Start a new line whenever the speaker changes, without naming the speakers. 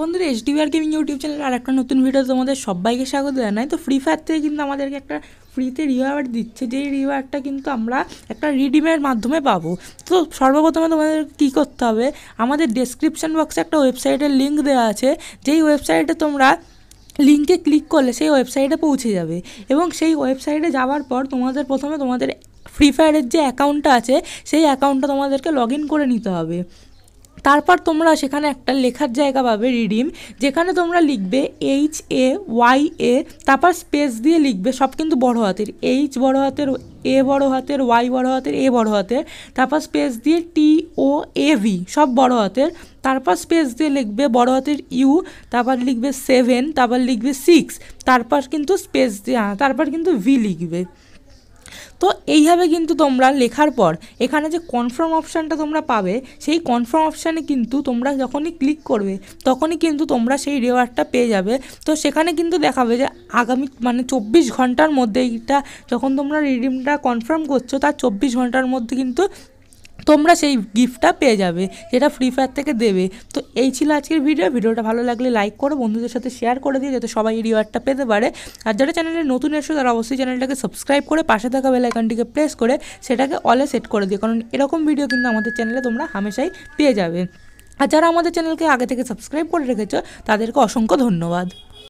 বন্ধুরা S R gaming YouTube channel আর একটা নতুন ভিডিও তোমাদের সবাইকে স্বাগত জানাই তো ফ্রি ফায়ার থেকে কিন্তু আমাদেরকে একটা ফ্রিতে রিওয়ার্ড দিচ্ছে যেই রিওয়ার্ডটা কিন্তু আমরা একটা রিডিমের মাধ্যমে পাবো তো সর্বপ্রথমে তোমাদের কী করতে হবে আমাদের ডেসক্রিপশন বক্সে একটা ওয়েবসাইটের লিঙ্ক দেওয়া আছে যেই ওয়েবসাইটে তোমরা লিঙ্কে ক্লিক করলে সেই ওয়েবসাইটে পৌঁছে যাবে এবং সেই ওয়েবসাইটে যাওয়ার পর তোমাদের প্রথমে তোমাদের ফ্রি ফায়ারের যে অ্যাকাউন্টটা আছে সেই অ্যাকাউন্টটা তোমাদেরকে লগ করে নিতে হবে তারপর তোমরা সেখানে একটা লেখার জায়গা পাবে রিডিম যেখানে তোমরা লিখবে এইচ এ ওয়াই এ তারপর স্পেস দিয়ে লিখবে সব কিন্তু বড় হাতের এইচ বড় হাতের এ বড় হাতের ওয়াই বড় হাতের এ বড় হাতের তারপর স্পেস দিয়ে টি ও এ ভি সব বড় হাতের তারপর স্পেস দিয়ে লিখবে বড় হাতের ইউ তারপর লিখবে সেভেন তারপর লিখবে সিক্স তারপর কিন্তু স্পেস দিয়ে হ্যাঁ, তারপর কিন্তু ভি লিখবে তো এইভাবে কিন্তু তোমরা লেখার পর এখানে যে কনফার্ম অপশানটা তোমরা পাবে সেই কনফার্ম অপশানে কিন্তু তোমরা যখনই ক্লিক করবে তখনই কিন্তু তোমরা সেই রেওয়ার্ডটা পেয়ে যাবে তো সেখানে কিন্তু দেখাবে যে আগামী মানে চব্বিশ ঘন্টার মধ্যে এইটা যখন তোমরা রিডিমটা কনফার্ম করছো তার চব্বিশ ঘন্টার মধ্যে কিন্তু তোমরা সেই গিফটটা পেয়ে যাবে যেটা ফ্রি ফায়ার থেকে দেবে তো এই ছিল আজকের ভিডিও ভিডিওটা ভালো লাগলে লাইক করো বন্ধুদের সাথে শেয়ার করে দিও যাতে সবাই এই রিওয়ার্ডটা পেতে পারে আর যারা চ্যানেলে নতুন এসো তারা অবশ্যই চ্যানেলটাকে সাবস্ক্রাইব করে পাশে থাকা বেলাইকানটিকে প্রেস করে সেটাকে অলে সেট করে দিও কারণ এরকম ভিডিও কিন্তু আমাদের চ্যানেলে তোমরা হামেশাই পেয়ে যাবে আর যারা আমাদের চ্যানেলকে আগে থেকে সাবস্ক্রাইব করে রেখেছো তাদেরকে অসংখ্য ধন্যবাদ